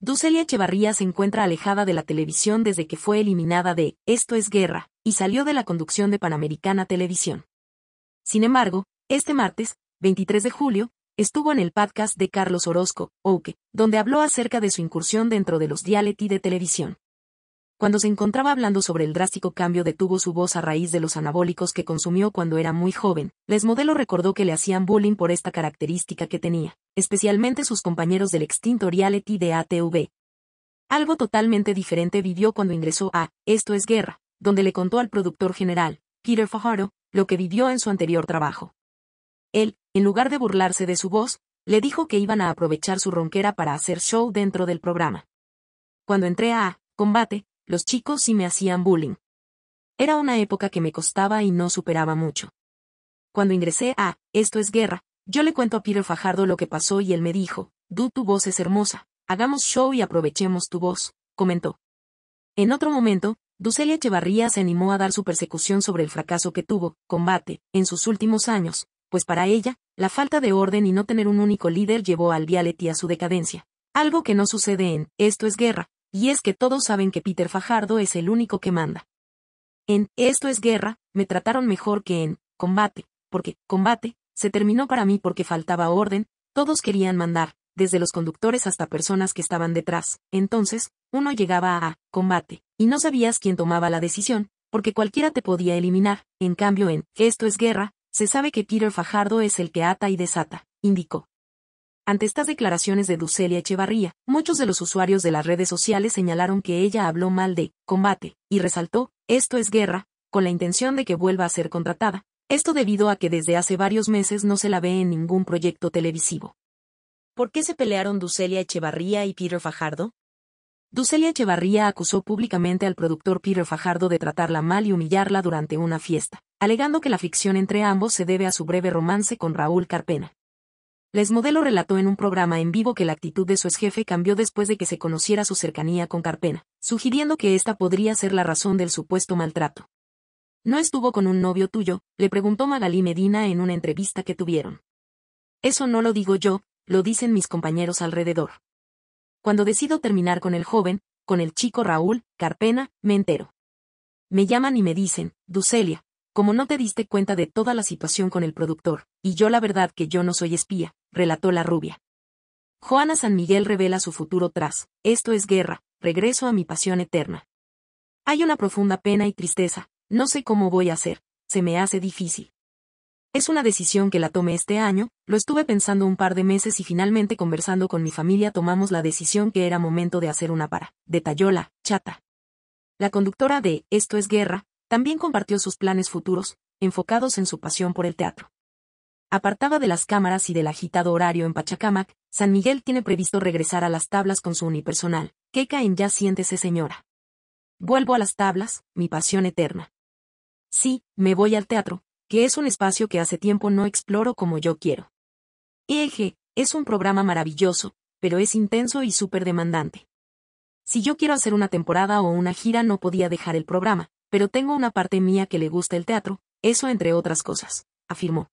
Ducelia Echevarría se encuentra alejada de la televisión desde que fue eliminada de Esto es Guerra y salió de la conducción de Panamericana Televisión. Sin embargo, este martes, 23 de julio, estuvo en el podcast de Carlos Orozco, OUKE, donde habló acerca de su incursión dentro de los dialeti de televisión. Cuando se encontraba hablando sobre el drástico cambio detuvo su voz a raíz de los anabólicos que consumió cuando era muy joven, les modelo recordó que le hacían bullying por esta característica que tenía, especialmente sus compañeros del extinto reality de ATV. Algo totalmente diferente vivió cuando ingresó a Esto es Guerra, donde le contó al productor general, Peter Fajardo, lo que vivió en su anterior trabajo. Él, en lugar de burlarse de su voz, le dijo que iban a aprovechar su ronquera para hacer show dentro del programa. Cuando entré a Combate, los chicos sí me hacían bullying. Era una época que me costaba y no superaba mucho. Cuando ingresé a Esto es Guerra, yo le cuento a Peter Fajardo lo que pasó y él me dijo, Du, tu voz es hermosa, hagamos show y aprovechemos tu voz, comentó. En otro momento, Ducelia Echevarría se animó a dar su persecución sobre el fracaso que tuvo, combate, en sus últimos años, pues para ella, la falta de orden y no tener un único líder llevó al Vialetti a su decadencia. Algo que no sucede en Esto es Guerra, y es que todos saben que Peter Fajardo es el único que manda. En Esto es guerra, me trataron mejor que en Combate, porque Combate se terminó para mí porque faltaba orden, todos querían mandar, desde los conductores hasta personas que estaban detrás. Entonces, uno llegaba a Combate, y no sabías quién tomaba la decisión, porque cualquiera te podía eliminar. En cambio en Esto es guerra, se sabe que Peter Fajardo es el que ata y desata, indicó. Ante estas declaraciones de Ducelia Echevarría, muchos de los usuarios de las redes sociales señalaron que ella habló mal de combate, y resaltó, esto es guerra, con la intención de que vuelva a ser contratada, esto debido a que desde hace varios meses no se la ve en ningún proyecto televisivo. ¿Por qué se pelearon Ducelia Echevarría y Peter Fajardo? Ducelia Echevarría acusó públicamente al productor Peter Fajardo de tratarla mal y humillarla durante una fiesta, alegando que la ficción entre ambos se debe a su breve romance con Raúl Carpena. Les Modelo relató en un programa en vivo que la actitud de su exjefe cambió después de que se conociera su cercanía con Carpena, sugiriendo que esta podría ser la razón del supuesto maltrato. ¿No estuvo con un novio tuyo? le preguntó Magalí Medina en una entrevista que tuvieron. Eso no lo digo yo, lo dicen mis compañeros alrededor. Cuando decido terminar con el joven, con el chico Raúl, Carpena, me entero. Me llaman y me dicen, Ducelia, como no te diste cuenta de toda la situación con el productor, y yo la verdad que yo no soy espía, relató la rubia. Juana San Miguel revela su futuro tras, esto es guerra, regreso a mi pasión eterna. Hay una profunda pena y tristeza, no sé cómo voy a hacer, se me hace difícil. Es una decisión que la tomé este año, lo estuve pensando un par de meses y finalmente conversando con mi familia tomamos la decisión que era momento de hacer una para, detalló la chata. La conductora de Esto es guerra, también compartió sus planes futuros, enfocados en su pasión por el teatro. Apartada de las cámaras y del agitado horario en Pachacamac, San Miguel tiene previsto regresar a las tablas con su unipersonal. ¿Qué caen Ya siéntese señora. Vuelvo a las tablas, mi pasión eterna. Sí, me voy al teatro, que es un espacio que hace tiempo no exploro como yo quiero. Eje, es un programa maravilloso, pero es intenso y súper demandante. Si yo quiero hacer una temporada o una gira no podía dejar el programa, pero tengo una parte mía que le gusta el teatro, eso entre otras cosas, afirmó.